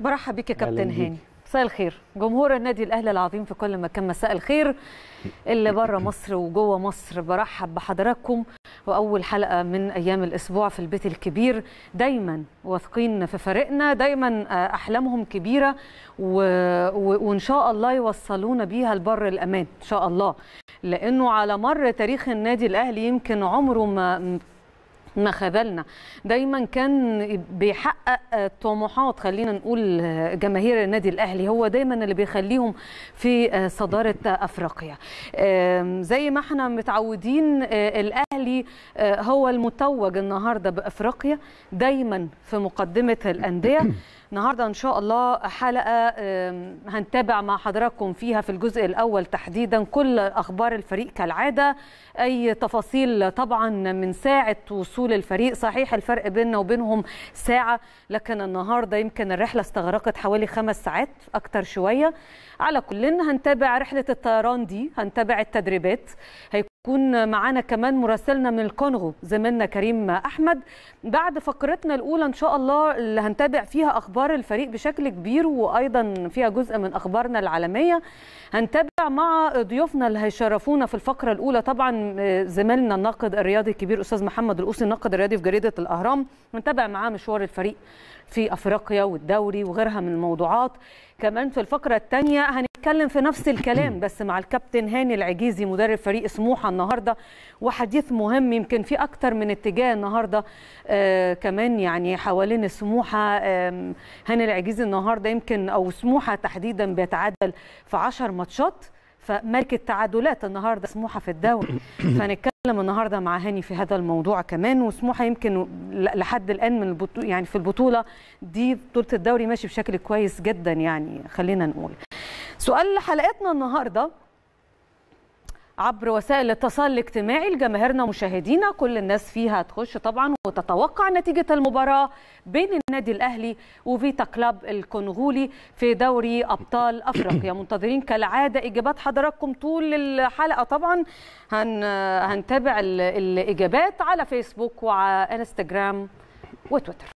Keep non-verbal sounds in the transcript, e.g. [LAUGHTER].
برحب بك يا كابتن هاني مساء الخير جمهور النادي الاهلي العظيم في كل مكان مساء الخير اللي بره [LAUGHS] مصر وجوه مصر برحب بحضراتكم واول حلقه من ايام الاسبوع في البيت الكبير دايما واثقين في فريقنا دايما آه، احلامهم كبيره و... و... وان شاء الله يوصلونا بيها لبر الامان ان شاء الله لانه على مر تاريخ النادي الاهلي يمكن عمره ما ما خذلنا دايما كان بيحقق طموحات خلينا نقول جماهير النادي الاهلي هو دايما اللي بيخليهم في آه، صداره افريقيا زي ما احنا متعودين آه، الاهلي آه، هو المتوج النهارده بافريقيا دايما في مقدمه الانديه [CLEARS THROAT] النهارده ان شاء الله حلقه هنتابع مع حضراتكم فيها في الجزء الاول تحديدا كل اخبار الفريق كالعاده اي تفاصيل طبعا من ساعه وصول طول الفريق صحيح الفرق بيننا وبينهم ساعة لكن النهاردة يمكن الرحلة استغرقت حوالي خمس ساعات أكتر شوية على كلنا هنتابع رحلة الطيران دي هنتابع التدريبات هيكون يكون معانا كمان مراسلنا من الكونغو زميلنا كريم احمد بعد فقرتنا الاولى ان شاء الله اللي هنتابع فيها اخبار الفريق بشكل كبير وايضا فيها جزء من اخبارنا العالميه هنتابع مع ضيوفنا اللي هيشرفونا في الفقره الاولى طبعا زميلنا الناقد الرياضي الكبير استاذ محمد القوسي الناقد الرياضي في جريده الاهرام هنتابع معاه مشوار الفريق في افريقيا والدوري وغيرها من الموضوعات كمان في الفقره الثانيه هنتكلم في نفس الكلام بس مع الكابتن هاني العجيزي مدرب فريق سموحه النهارده وحديث مهم يمكن في اكتر من اتجاه النهارده آه كمان يعني حوالين السموحه آه هاني العجيزي النهارده يمكن او سموحه تحديدا بيتعادل في 10 ماتشات فملك التعادلات النهارده سموحه في الدوري [COUGHS] فنتكلم النهارده مع هاني في هذا الموضوع كمان وسموحه يمكن لحد الان من البطولة يعني في البطوله دي بطوله الدوري ماشي بشكل كويس جدا يعني خلينا نقول سؤال حلقتنا النهارده عبر وسائل الاتصال الاجتماعي لجماهيرنا ومشاهدينا كل الناس فيها تخش طبعا وتتوقع نتيجة المباراة بين النادي الأهلي وفيتا كلاب الكونغولي في دوري أبطال أفريقيا منتظرين كالعادة إجابات حضراتكم طول الحلقة طبعا هن هنتابع الإجابات على فيسبوك وعلى انستجرام وتويتر